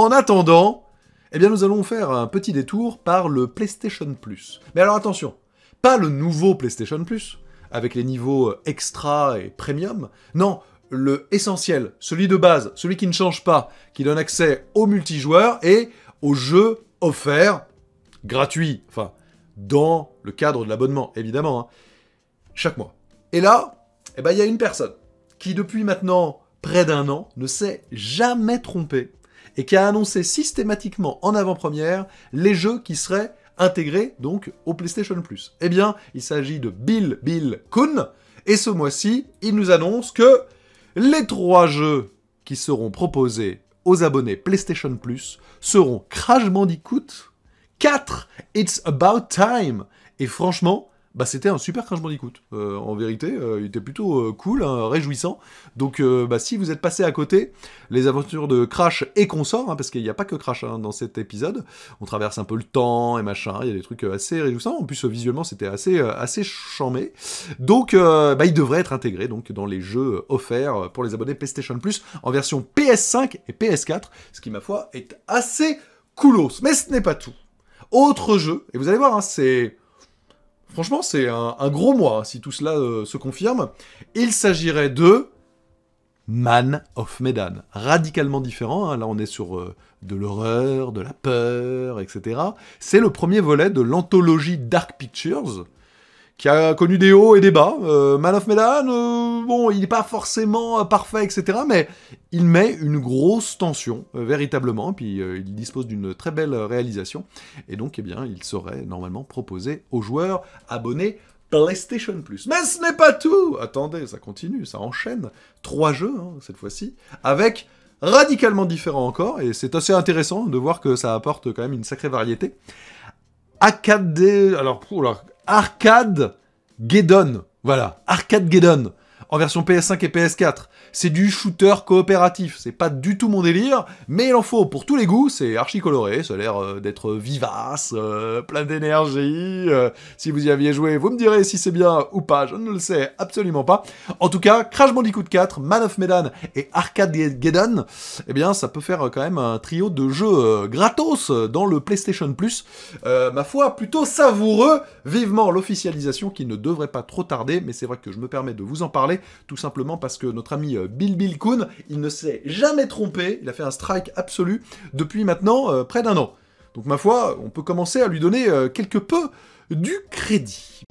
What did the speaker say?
En attendant, eh bien nous allons faire un petit détour par le PlayStation Plus. Mais alors attention, pas le nouveau PlayStation Plus, avec les niveaux euh, extra et premium, non, le essentiel, celui de base, celui qui ne change pas, qui donne accès aux multijoueurs et aux jeux offerts, gratuits, enfin, dans le cadre de l'abonnement, évidemment, hein, chaque mois. Et là, eh ben, il y a une personne qui, depuis maintenant près d'un an, ne s'est jamais trompée et qui a annoncé systématiquement en avant-première les jeux qui seraient intégrés donc au PlayStation Plus. Eh bien, il s'agit de Bill Bill Kun, et ce mois-ci, il nous annonce que les trois jeux qui seront proposés aux abonnés PlayStation Plus seront Crash Bandicoot, 4 It's About Time, et franchement, bah, c'était un super crash bandicoot. Euh, en vérité, euh, il était plutôt euh, cool, hein, réjouissant. Donc, bah, si vous êtes passé à côté, les aventures de Crash et Consort, hein, parce qu'il n'y a pas que Crash hein, dans cet épisode, on traverse un peu le temps et machin, il y a des trucs assez réjouissants. En plus, visuellement, c'était assez, assez charmé. Donc, bah, il devrait être intégré donc, dans les jeux offerts pour les abonnés PlayStation Plus en version PS5 et PS4, ce qui, ma foi, est assez coolos. Mais ce n'est pas tout. Autre jeu, et vous allez voir, c'est Franchement, c'est un, gros mois si tout cela euh, se confirme. Il s'agirait de Man of Medan. Radicalement différent, hein. là on est sur euh, de l'horreur, de la peur, etc. C'est le premier volet de l'anthologie Dark Pictures, qui a connu des hauts et des bas. Euh, Man of Medan, euh, bon, il n'est pas forcément euh, parfait, etc. Mais il met une grosse tension, véritablement. Puis il dispose d'une très belle réalisation. Et donc, eh bien, il serait normalement proposé aux joueurs abonnés PlayStation Plus. Mais ce n'est pas tout Attendez, ça continue, ça enchaîne. Trois jeux, hein, cette fois-ci, avec radicalement différents encore. Et c'est assez intéressant de voir que ça apporte quand même une sacrée variété. D. Alors, pour Arcade Gedon. Voilà, Arcade Gedon en version PS5 et PS4. C'est du shooter coopératif, c'est pas du tout mon délire, mais il en faut pour tous les goûts, c'est archi coloré, ça a l'air euh, d'être vivace, euh, plein d'énergie. Euh, si vous y aviez joué, vous me direz si c'est bien ou pas, je ne le sais absolument pas. En tout cas, Crash Bandicoot 4, Man of Medan et Arcade Geddon, eh bien ça peut faire quand même un trio de jeux gratos dans le PlayStation Plus. ma foi, plutôt savoureux, vivement l'officialisation qui ne devrait pas trop tarder, mais c'est vrai que je me permets de vous en parler tout simplement parce que notre ami euh, Bill Bill Kuhn, il ne s'est jamais trompé, il a fait un strike absolu depuis maintenant euh, près d'un an. Donc ma foi, on peut commencer à lui donner euh, quelque peu du crédit.